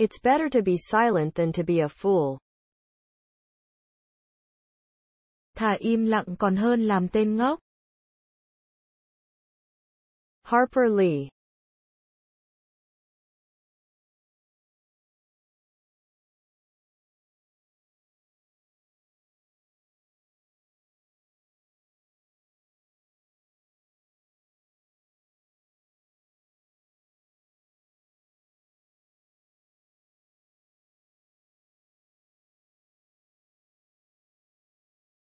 It's better to be silent than to be a fool. Thà im lặng còn hơn làm tên ngốc. Harper Lee